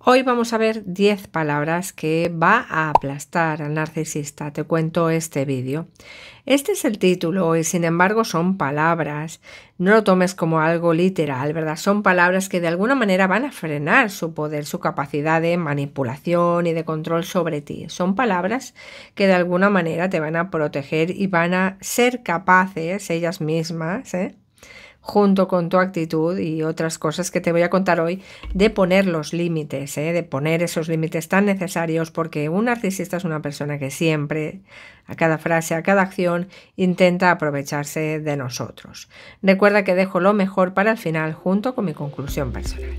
Hoy vamos a ver 10 palabras que va a aplastar al narcisista. Te cuento este vídeo. Este es el título y sin embargo son palabras. No lo tomes como algo literal, ¿verdad? Son palabras que de alguna manera van a frenar su poder, su capacidad de manipulación y de control sobre ti. Son palabras que de alguna manera te van a proteger y van a ser capaces ellas mismas ¿eh? junto con tu actitud y otras cosas que te voy a contar hoy, de poner los límites, ¿eh? de poner esos límites tan necesarios, porque un narcisista es una persona que siempre, a cada frase, a cada acción, intenta aprovecharse de nosotros. Recuerda que dejo lo mejor para el final junto con mi conclusión personal.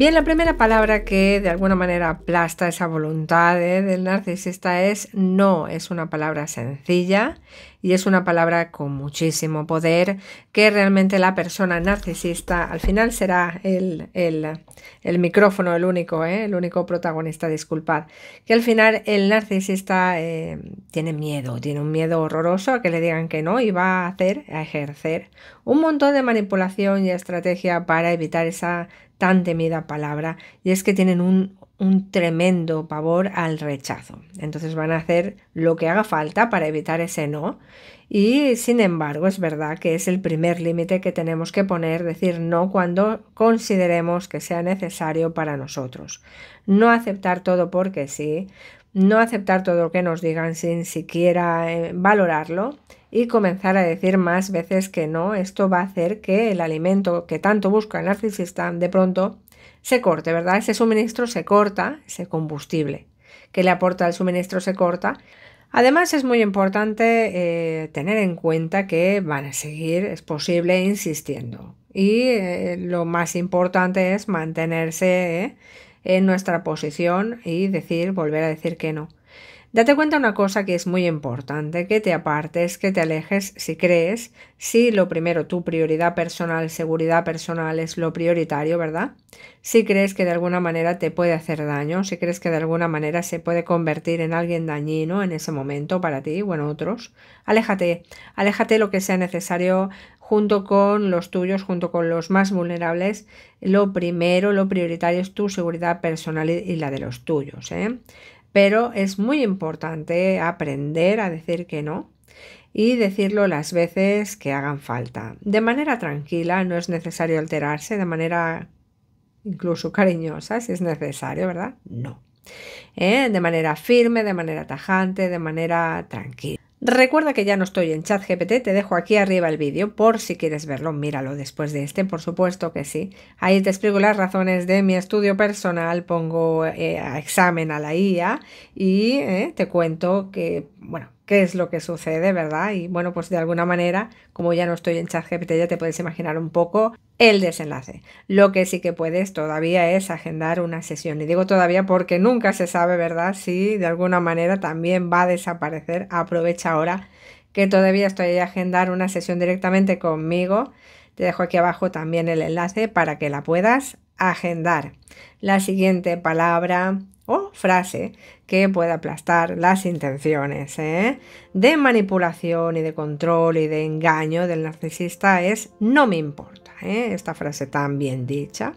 Bien, la primera palabra que de alguna manera aplasta esa voluntad ¿eh? del narcisista es no. Es una palabra sencilla y es una palabra con muchísimo poder que realmente la persona narcisista al final será el, micrófono, el único, ¿eh? el único protagonista, disculpad. Que al final el narcisista eh, tiene miedo, tiene un miedo horroroso a que le digan que no y va a hacer, a ejercer un montón de manipulación y estrategia para evitar esa tan temida palabra y es que tienen un, tremendo pavor al rechazo. Entonces van a hacer lo que haga falta para evitar ese no. Y sin embargo, es verdad que es el primer límite que tenemos que poner, decir no cuando consideremos que sea necesario para nosotros. No aceptar todo porque sí, no aceptar todo lo que nos digan sin siquiera eh, valorarlo y comenzar a decir más veces que no, esto va a hacer que el alimento que tanto busca el narcisista de pronto se corte, ¿verdad? Ese suministro se corta, ese combustible que le aporta el suministro se corta. Además es muy importante eh, tener en cuenta que van a seguir, es posible, insistiendo. Y eh, lo más importante es mantenerse eh, en nuestra posición y decir, volver a decir que no. Date cuenta una cosa que es muy importante, que te apartes, que te alejes si crees, si lo primero, tu prioridad personal, seguridad personal es lo prioritario, ¿verdad? Si crees que de alguna manera te puede hacer daño, si crees que de alguna manera se puede convertir en alguien dañino en ese momento para ti o en otros, aléjate, aléjate lo que sea necesario junto con los tuyos, junto con los más vulnerables, lo primero, lo prioritario es tu seguridad personal y la de los tuyos. ¿eh? pero es muy importante aprender a decir que no y decirlo las veces que hagan falta. De manera tranquila, no es necesario alterarse, de manera incluso cariñosa, si es necesario, ¿verdad? No. Eh, de manera firme, de manera tajante, de manera tranquila. Recuerda que ya no estoy en ChatGPT, te dejo aquí arriba el vídeo por si quieres verlo, míralo después de este, por supuesto que sí. Ahí te explico las razones de mi estudio personal, pongo eh, a examen a la IA y eh, te cuento que, bueno, qué es lo que sucede, ¿verdad? Y bueno, pues de alguna manera, como ya no estoy en ChatGPT, ya te puedes imaginar un poco el desenlace. Lo que sí que puedes todavía es agendar una sesión. Y digo todavía porque nunca se sabe, ¿verdad? Si de alguna manera también va a desaparecer. Aprovecha ahora que todavía estoy a agendar una sesión directamente conmigo. Te dejo aquí abajo también el enlace para que la puedas agendar. La siguiente palabra o frase que pueda aplastar las intenciones ¿eh? de manipulación y de control y de engaño del narcisista es no me importa, ¿eh? esta frase tan bien dicha.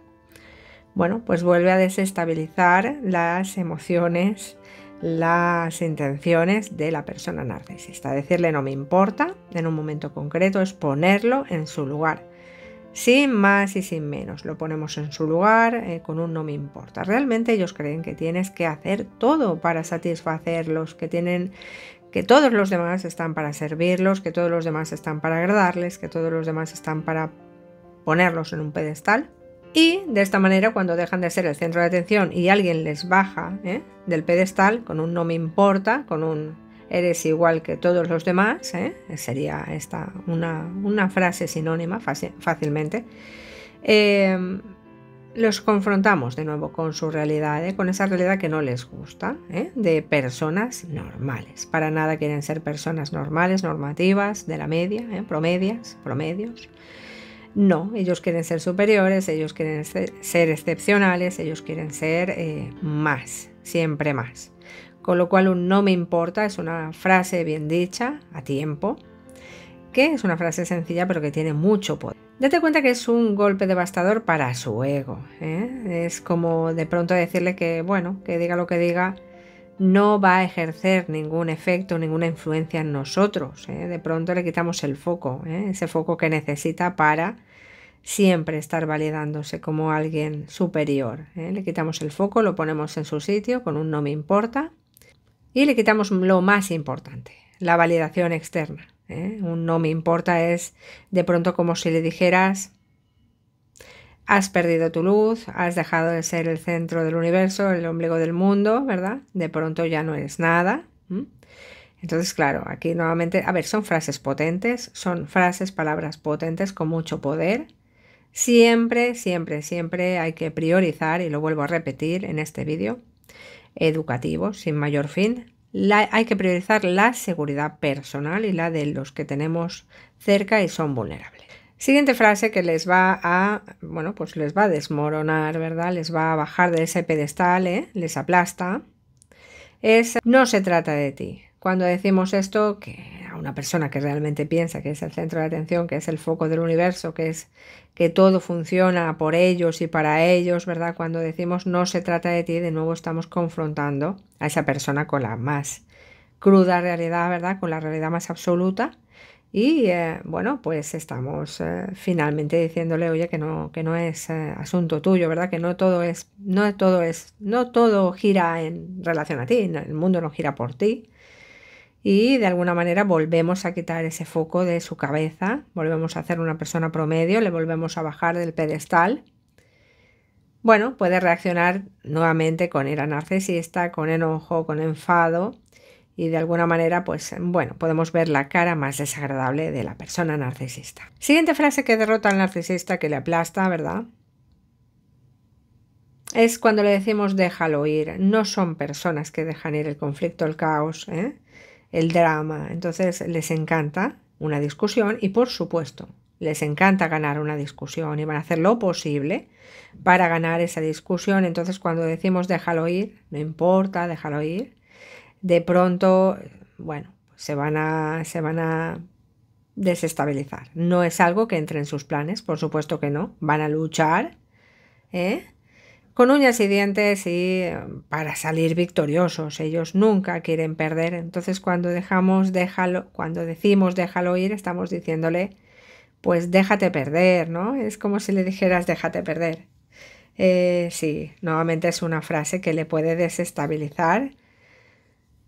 Bueno, pues vuelve a desestabilizar las emociones, las intenciones de la persona narcisista. Decirle no me importa en un momento concreto es ponerlo en su lugar sin más y sin menos. Lo ponemos en su lugar eh, con un no me importa. Realmente ellos creen que tienes que hacer todo para satisfacerlos, que tienen que todos los demás están para servirlos, que todos los demás están para agradarles, que todos los demás están para ponerlos en un pedestal. Y de esta manera, cuando dejan de ser el centro de atención y alguien les baja eh, del pedestal con un no me importa, con un eres igual que todos los demás, ¿eh? sería esta una, frase sinónima fácilmente, em, los confrontamos de nuevo con su realidad, ¿eh? con esa realidad que no les gusta, ¿eh? de personas normales. Para nada quieren ser personas normales, normativas, de la media, promedias, promedios. No, ellos quieren ser superiores, ellos quieren ser excepcionales, ellos quieren ser más, siempre más con lo cual un no me importa es una frase bien dicha, a tiempo, que es una frase sencilla pero que tiene mucho poder. Date cuenta que es un golpe devastador para su ego. ¿eh? Es como de pronto decirle que, bueno, que diga lo que diga, no va a ejercer ningún efecto, ninguna influencia en nosotros. ¿eh? De pronto le quitamos el foco, ¿eh? ese foco que necesita para siempre estar validándose como alguien superior. Le quitamos el foco, lo ponemos en su sitio con un no me importa y le quitamos lo más importante, la validación externa. ¿eh? Un no me importa es de pronto como si le dijeras, has perdido tu luz, has dejado de ser el centro del universo, el ombligo del mundo, ¿verdad? De pronto ya no es nada. Entonces, claro, aquí nuevamente, a ver, son frases potentes, son frases, palabras potentes con mucho poder. Siempre, siempre, siempre hay que priorizar, y lo vuelvo a repetir en este vídeo, educativo sin mayor fin, hay que priorizar la seguridad personal y la de los que tenemos cerca y son vulnerables. Siguiente frase que les va a, bueno, pues les va a desmoronar, ¿verdad? Les va a bajar de ese pedestal, ¿eh? les aplasta. Es, no se trata de ti, cuando decimos esto, que a una persona que realmente piensa que es el centro de atención, que es el foco del universo, que es que todo funciona por ellos y para ellos, ¿verdad? Cuando decimos no se trata de ti, de nuevo estamos confrontando a esa persona con la más cruda realidad, ¿verdad? Con la realidad más absoluta. Y eh, bueno, pues estamos eh, finalmente diciéndole, oye, que no, que no es eh, asunto tuyo, ¿verdad? Que no todo es, no todo es, no todo gira en relación a ti, el mundo no gira por ti, y de alguna manera volvemos a quitar ese foco de su cabeza, volvemos a hacer una persona promedio, le volvemos a bajar del pedestal. Bueno, puede reaccionar nuevamente con ira narcisista, con enojo, con enfado y de alguna manera, pues bueno, podemos ver la cara más desagradable de la persona narcisista. Siguiente frase que derrota al narcisista, que le aplasta, ¿verdad? Es cuando le decimos déjalo ir. No son personas que dejan ir el conflicto, el caos, ¿eh? el drama. Entonces les encanta una discusión y por supuesto les encanta ganar una discusión y van a hacer lo posible para ganar esa discusión. Entonces cuando decimos déjalo ir, no importa, déjalo ir, de pronto, bueno, se van a, se van a desestabilizar. No es algo que entre en sus planes, por supuesto que no. Van a luchar ¿eh? con uñas y dientes y em, para salir victoriosos. Ellos nunca quieren perder. Entonces cuando dejamos déjalo, cuando decimos déjalo ir, estamos diciéndole pues déjate perder, ¿no? Es como si le dijeras déjate perder. Eh, sí, nuevamente es una frase que le puede desestabilizar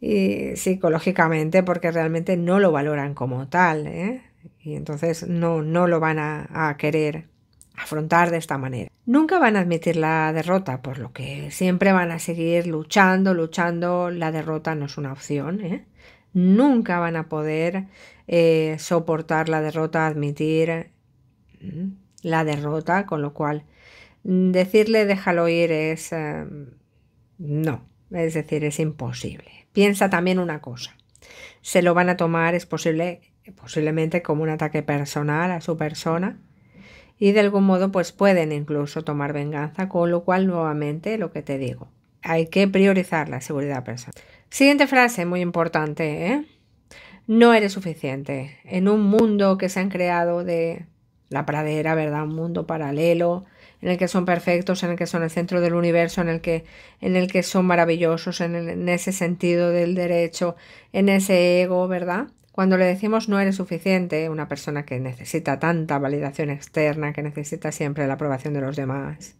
y psicológicamente porque realmente no lo valoran como tal ¿eh? y entonces no, no lo van a querer afrontar de esta manera. Nunca van a admitir la derrota, por lo que siempre van a seguir luchando, luchando. La derrota no es una opción. ¿eh? Nunca van a poder eh, soportar la derrota, admitir mm, la derrota, con lo cual mm, decirle déjalo ir es... Em, no, es decir, es imposible. Piensa también una cosa. Se lo van a tomar, es posible, posiblemente como un ataque personal a su persona y de algún modo pues pueden incluso tomar venganza, con lo cual nuevamente lo que te digo, hay que priorizar la seguridad personal. Siguiente frase, muy importante, ¿eh? No eres suficiente. En un mundo que se han creado de la pradera, ¿verdad? Un mundo paralelo en el que son perfectos, en el que son el centro del universo, en el que, en el que son maravillosos, en, en ese sentido del derecho, en ese ego, ¿verdad? Cuando le decimos no eres suficiente, una persona que necesita tanta validación externa, que necesita siempre la aprobación de los demás,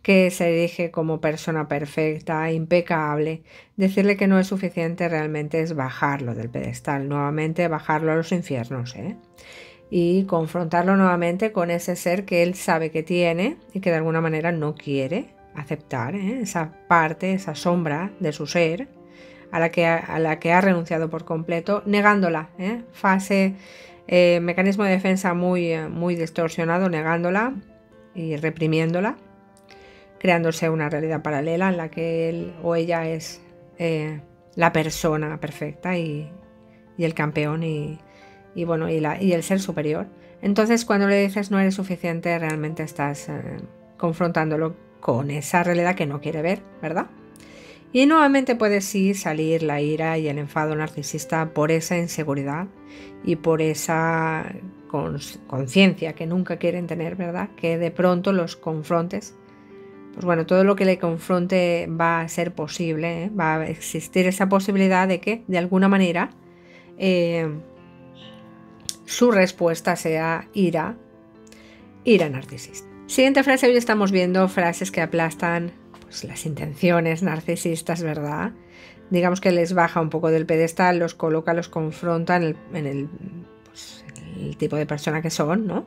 que se dirige como persona perfecta, impecable, decirle que no es suficiente realmente es bajarlo del pedestal, nuevamente bajarlo a los infiernos, ¿eh? y confrontarlo nuevamente con ese ser que él sabe que tiene y que de alguna manera no quiere aceptar, ¿eh? esa parte, esa sombra de su ser a la que, a la que ha renunciado por completo, negándola. ¿eh? Fase, eh, mecanismo de defensa muy, eh, muy distorsionado, negándola y reprimiéndola, creándose una realidad paralela en la que él o ella es eh, la persona perfecta y, el campeón y, y bueno, y, la, y, el ser superior. Entonces cuando le dices no eres suficiente, realmente estás confrontándolo con esa realidad que no quiere ver, ¿verdad? Y nuevamente puede sí salir la ira y el enfado narcisista por esa inseguridad y por esa conciencia que nunca quieren tener, ¿verdad? Que de pronto los confrontes. Pues bueno, todo lo que le confronte va a ser posible, ¿eh? va a existir esa posibilidad de que de alguna manera em, su respuesta sea ira, ira narcisista. Siguiente frase, hoy estamos viendo frases que aplastan pues, las intenciones narcisistas, ¿verdad? Digamos que les baja un poco del pedestal, los coloca, los confronta en el, pues, tipo de persona que son, ¿no?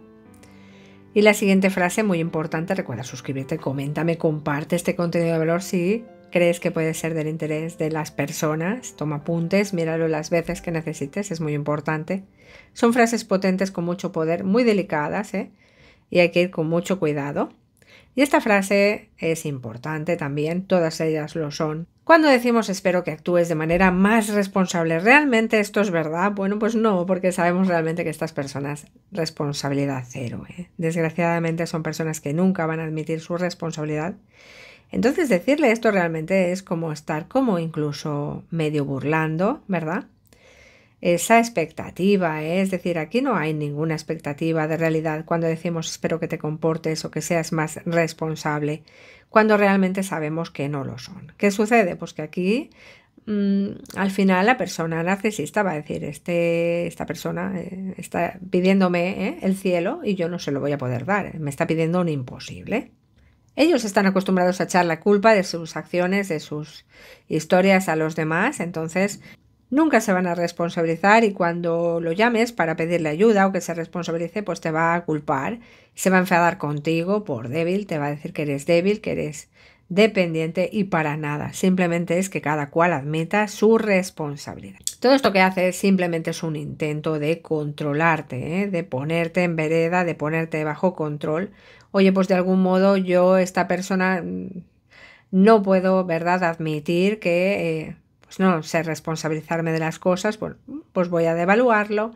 Y la siguiente frase, muy importante, recuerda suscribirte, coméntame, comparte este contenido de valor si crees que puede ser del interés de las personas. Toma apuntes, míralo las veces que necesites, es muy importante. Son frases potentes con mucho poder, muy delicadas, ¿eh? Y hay que ir con mucho cuidado. Y esta frase es importante también, todas ellas lo son. Cuando decimos espero que actúes de manera más responsable, ¿realmente esto es verdad? Bueno, pues no, porque sabemos realmente que estas personas responsabilidad cero. ¿eh? Desgraciadamente son personas que nunca van a admitir su responsabilidad. Entonces decirle esto realmente es como estar como incluso medio burlando, ¿verdad? esa expectativa, ¿eh? es decir, aquí no hay ninguna expectativa de realidad cuando decimos espero que te comportes o que seas más responsable, cuando realmente sabemos que no lo son. ¿Qué sucede? Pues que aquí mm, al final la persona narcisista va a decir, este, esta persona eh, está pidiéndome ¿eh? el cielo y yo no se lo voy a poder dar, me está pidiendo un imposible. Ellos están acostumbrados a echar la culpa de sus acciones, de sus historias a los demás, entonces Nunca se van a responsabilizar y cuando lo llames para pedirle ayuda o que se responsabilice, pues te va a culpar, se va a enfadar contigo por débil, te va a decir que eres débil, que eres dependiente y para nada. Simplemente es que cada cual admita su responsabilidad. Todo esto que hace simplemente es un intento de controlarte, ¿eh? de ponerte en vereda, de ponerte bajo control. Oye, pues de algún modo yo, esta persona, mm, no puedo, ¿verdad?, admitir que eh, pues no sé responsabilizarme de las cosas, pues voy a devaluarlo,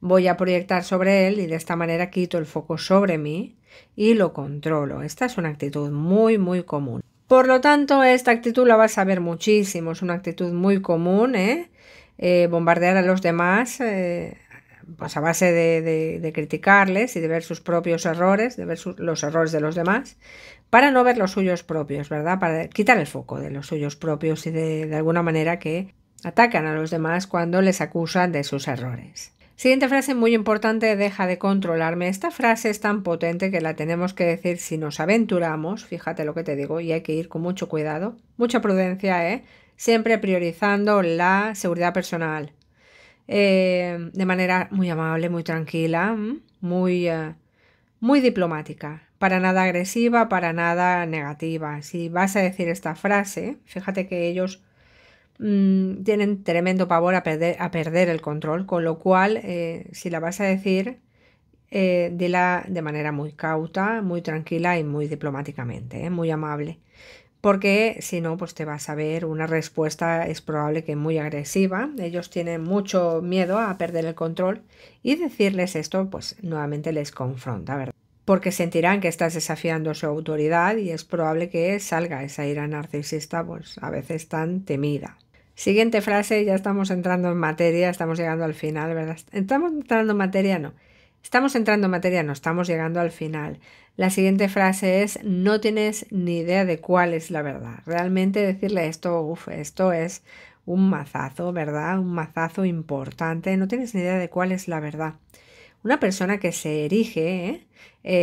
voy a proyectar sobre él y de esta manera quito el foco sobre mí y lo controlo. Esta es una actitud muy, muy común. Por lo tanto, esta actitud la vas a ver muchísimo, es una actitud muy común, ¿eh? eh bombardear a los demás. Eh, pues, a base de, criticarles y de ver sus propios errores, de ver los errores de los demás, para no ver los suyos propios, ¿verdad? Para quitar el foco de los suyos propios y de, de alguna manera que atacan a los demás cuando les acusan de sus errores. Siguiente frase muy importante, deja de controlarme. Esta frase es tan potente que la tenemos que decir si nos aventuramos, fíjate lo que te digo, y hay que ir con mucho cuidado, mucha prudencia, ¿eh? Siempre priorizando la seguridad personal, eh, de manera muy amable, muy tranquila, mm, muy, eh, muy diplomática, para nada agresiva, para nada negativa. Si vas a decir esta frase, fíjate que ellos mm, tienen tremendo pavor a perder, a perder, el control, con lo cual, eh, si la vas a decir, eh, dila de manera muy cauta, muy tranquila y muy diplomáticamente, muy amable porque si no, pues te vas a ver una respuesta es probable que muy agresiva. Ellos tienen mucho miedo a perder el control y decirles esto, pues nuevamente les confronta, ¿verdad? Porque sentirán que estás desafiando su autoridad y es probable que salga esa ira narcisista, pues a veces tan temida. Siguiente frase, ya estamos entrando en materia, estamos llegando al final, ¿verdad? Estamos entrando en materia, no. Estamos entrando en materia, no estamos llegando al final. La siguiente frase es, no tienes ni idea de cuál es la verdad. Realmente decirle esto, uff, esto es un mazazo, ¿verdad? Un mazazo importante. No tienes ni idea de cuál es la verdad. Una persona que se erige ¿eh?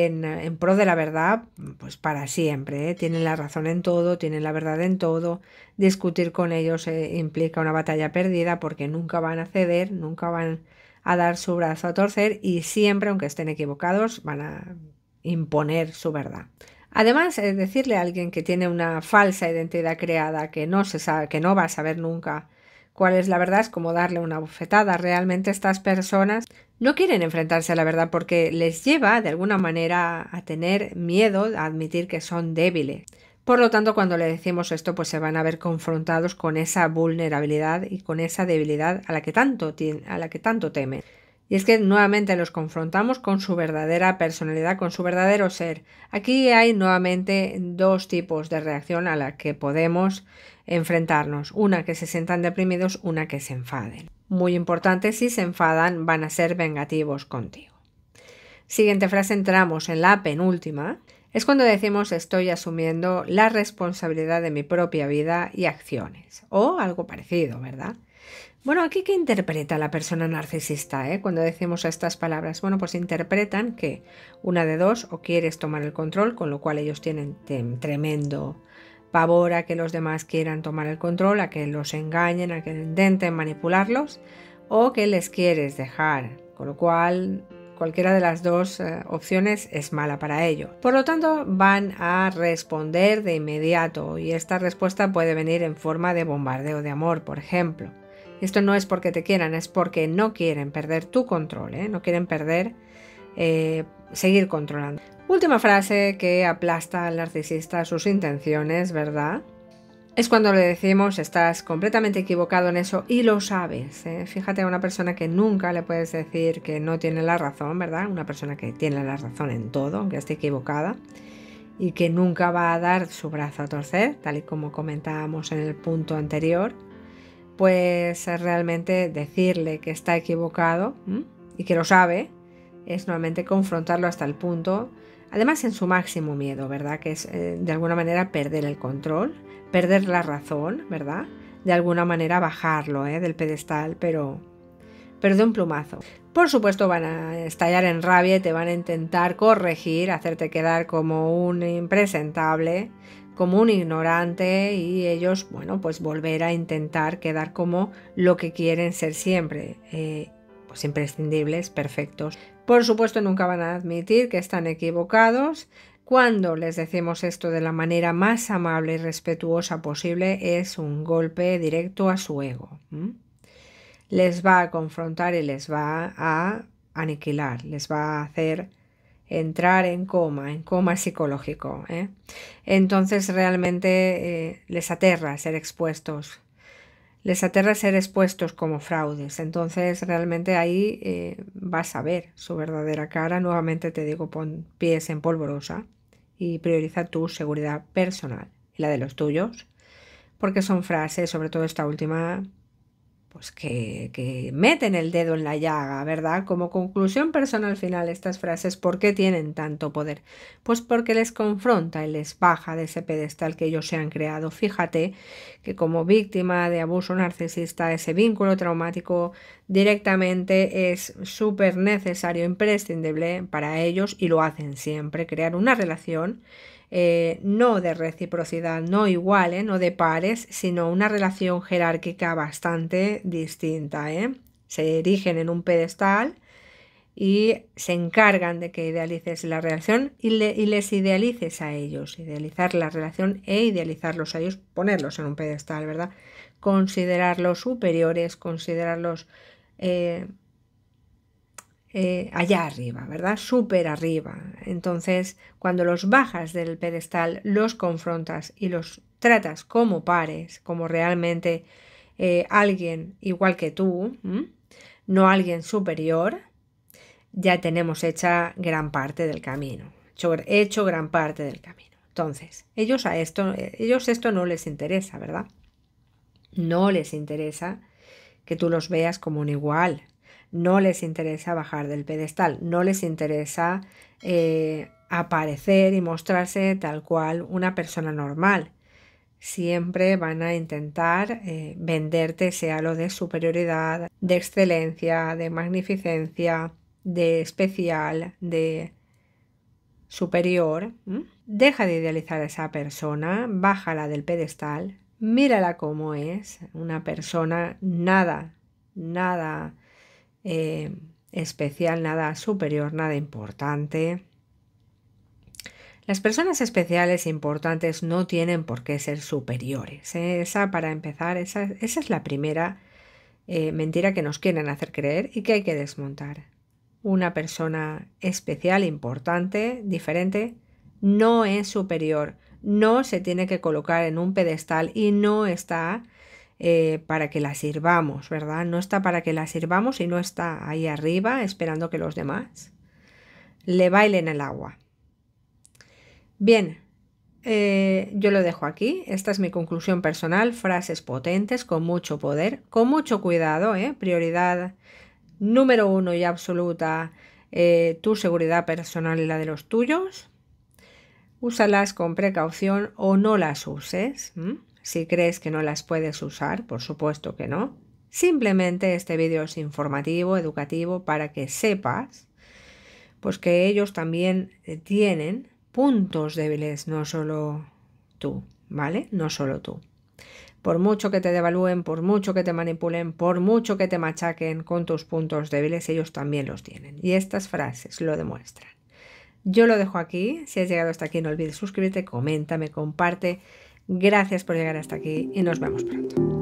en, pro de la verdad, pues para siempre. ¿eh? Tienen la razón en todo, tienen la verdad en todo. Discutir con ellos eh, implica una batalla perdida porque nunca van a ceder, nunca van a dar su brazo a torcer y siempre, aunque estén equivocados, van a imponer su verdad. Además, eh, decirle a alguien que tiene una falsa identidad creada, que no se sabe, que no va a saber nunca cuál es la verdad, es como darle una bofetada. Realmente estas personas no quieren enfrentarse a la verdad porque les lleva de alguna manera a tener miedo a admitir que son débiles. Por lo tanto, cuando le decimos esto, pues se van a ver confrontados con esa vulnerabilidad y con esa debilidad a la que tanto, a la que tanto temen. Y es que nuevamente los confrontamos con su verdadera personalidad, con su verdadero ser. Aquí hay nuevamente dos tipos de reacción a la que podemos enfrentarnos. Una que se sientan deprimidos, una que se enfaden. Muy importante, si se enfadan van a ser vengativos contigo. Siguiente frase, entramos en la penúltima es cuando decimos estoy asumiendo la responsabilidad de mi propia vida y acciones, o algo parecido, ¿verdad? Bueno, aquí qué interpreta la persona narcisista, eh? Cuando decimos estas palabras, bueno, pues interpretan que una de dos o quieres tomar el control, con lo cual ellos tienen tremendo pavor a que los demás quieran tomar el control, a que los engañen, a que intenten manipularlos, o que les quieres dejar, con lo cual Cualquiera de las dos eh, opciones es mala para ello. Por lo tanto, van a responder de inmediato y esta respuesta puede venir en forma de bombardeo de amor, por ejemplo. Esto no es porque te quieran, es porque no quieren perder tu control, ¿eh? no quieren perder, eh, seguir controlando. Última frase que aplasta al narcisista sus intenciones, ¿verdad? es cuando le decimos estás completamente equivocado en eso y lo sabes. ¿eh? Fíjate a una persona que nunca le puedes decir que no tiene la razón, ¿verdad? Una persona que tiene la razón en todo, aunque esté equivocada y que nunca va a dar su brazo a torcer, tal y como comentábamos en el punto anterior, pues realmente decirle que está equivocado y que lo sabe es normalmente confrontarlo hasta el punto Además en su máximo miedo, ¿verdad? Que es eh, de alguna manera perder el control, perder la razón, ¿verdad? De alguna manera bajarlo ¿eh? del pedestal, pero, pero de un plumazo. Por supuesto van a estallar en rabia y te van a intentar corregir, hacerte quedar como un impresentable, como un ignorante y ellos, bueno, pues volver a intentar quedar como lo que quieren ser siempre, eh, pues imprescindibles, perfectos, por supuesto, nunca van a admitir que están equivocados. Cuando les decimos esto de la manera más amable y respetuosa posible, es un golpe directo a su ego. Les va a confrontar y les va a aniquilar, les va a hacer entrar en coma, en coma psicológico. ¿eh? Entonces realmente eh, les aterra ser expuestos les aterra ser expuestos como fraudes. Entonces realmente ahí eh, vas a ver su verdadera cara. Nuevamente te digo, pon pies en polvorosa y prioriza tu seguridad personal y la de los tuyos, porque son frases, sobre todo esta última, pues que, meten el dedo en la llaga, ¿verdad? Como conclusión personal final, estas frases, ¿por qué tienen tanto poder? Pues porque les confronta y les baja de ese pedestal que ellos se han creado. Fíjate que como víctima de abuso narcisista, ese vínculo traumático directamente es súper necesario, imprescindible para ellos y lo hacen siempre, crear una relación eh, no de reciprocidad, no igual, eh, no de pares, sino una relación jerárquica bastante distinta. Eh. Se erigen en un pedestal y se encargan de que idealices la relación y, les idealices a ellos, idealizar la relación e idealizarlos a ellos, ponerlos en un pedestal, ¿verdad? Considerarlos superiores, considerarlos eh, allá arriba, ¿verdad? Súper arriba. Entonces, cuando los bajas del pedestal, los confrontas y los tratas como pares, como realmente eh, alguien igual que tú, no alguien superior, ya tenemos hecha gran parte del camino. Hecho gran parte del camino. Entonces, ellos a esto, eh, ellos esto no les interesa, ¿verdad? No les interesa que tú los veas como un igual, no les interesa bajar del pedestal, no les interesa eh, aparecer y mostrarse tal cual una persona normal. Siempre van a intentar eh, venderte ese lo de superioridad, de excelencia, de magnificencia, de especial, de superior. Deja de idealizar a esa persona, bájala del pedestal, mírala como es, una persona nada, nada eh, especial, nada superior, nada importante. Las personas especiales e importantes no tienen por qué ser superiores. ¿eh? Esa, para empezar, esa, es la primera eh, mentira que nos quieren hacer creer y que hay que desmontar. Una persona especial, importante, diferente, no es superior, no se tiene que colocar en un pedestal y no está eh, para que la sirvamos, ¿verdad? No está para que la sirvamos y no está ahí arriba esperando que los demás le bailen el agua. Bien, eh, yo lo dejo aquí. Esta es mi conclusión personal. Frases potentes con mucho poder, con mucho cuidado, ¿eh? prioridad número uno y absoluta, eh, tu seguridad personal y la de los tuyos. Úsalas con precaución o no las uses. Si crees que no las puedes usar, por supuesto que no. Simplemente este vídeo es informativo, educativo, para que sepas pues que ellos también eh, tienen puntos débiles, no solo tú, ¿vale? No solo tú. Por mucho que te devalúen, por mucho que te manipulen, por mucho que te machaquen con tus puntos débiles, ellos también los tienen. Y estas frases lo demuestran. Yo lo dejo aquí. Si has llegado hasta aquí, no olvides suscribirte, coméntame, comparte. Gracias por llegar hasta aquí y nos vemos pronto.